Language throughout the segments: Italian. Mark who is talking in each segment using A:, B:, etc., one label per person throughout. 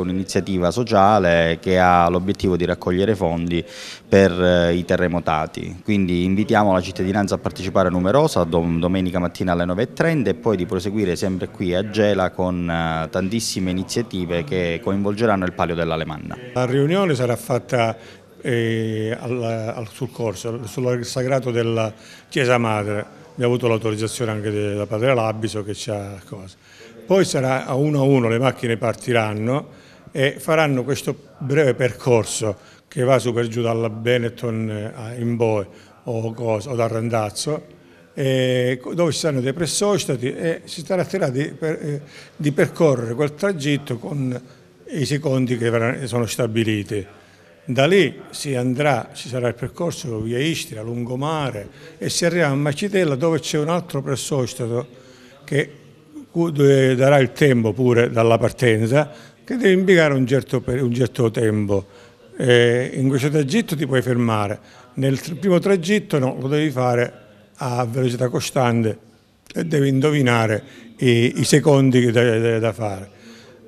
A: un'iniziativa sociale che ha l'obiettivo di raccogliere fondi per eh, i terremotati, quindi invitiamo la cittadinanza a partecipare numerosa domenica mattina alle 9.30 e poi di proseguire sempre qui a Gela con eh, tantissime iniziative che coinvolgeranno il Palio dell'Alemanna.
B: La riunione sarà fatta eh, sul corso, sul sagrato della Chiesa Madre, abbiamo avuto l'autorizzazione anche da Padre Labiso che ci ha... Cosa poi sarà a uno a uno le macchine partiranno e faranno questo breve percorso che va su per giù dalla Benetton eh, in Boe o, cosa, o dal Randazzo dove ci saranno dei pressostati e si tratterà di, per, eh, di, percorrere quel tragitto con i secondi che sono stabiliti. Da lì si andrà, ci sarà il percorso via Istria, lungomare e si arriva a Macitella dove c'è un altro pressostato che darà il tempo pure dalla partenza che devi impiegare un certo, un certo tempo. Eh, in questo tragitto ti puoi fermare, nel primo tragitto no, lo devi fare a velocità costante e devi indovinare i, i secondi da, da, fare.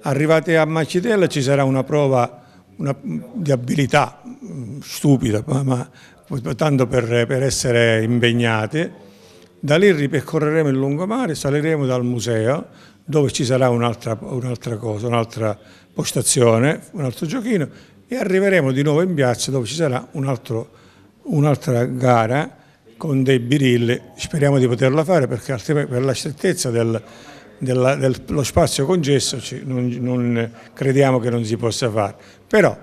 B: Arrivati a Macitella ci sarà una prova una, di abilità mm, stupida, ma, ma tanto per, per essere impegnati da lì ripercorreremo il lungomare, saliremo dal museo dove ci sarà un'altra un cosa, un'altra postazione, un altro giochino e arriveremo di nuovo in piazza dove ci sarà un'altra un gara con dei birilli, speriamo di poterla fare perché altrimenti per la strettezza del, dello spazio congesso non, non crediamo che non si possa fare. Però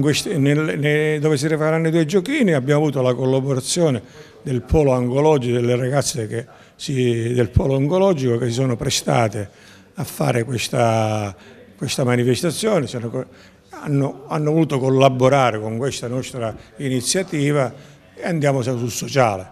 B: questi, nel, nel, dove si rifaranno i due giochini abbiamo avuto la collaborazione del polo oncologico, delle ragazze che si, del polo oncologico che si sono prestate a fare questa, questa manifestazione, sono, hanno, hanno voluto collaborare con questa nostra iniziativa e andiamo sul sociale.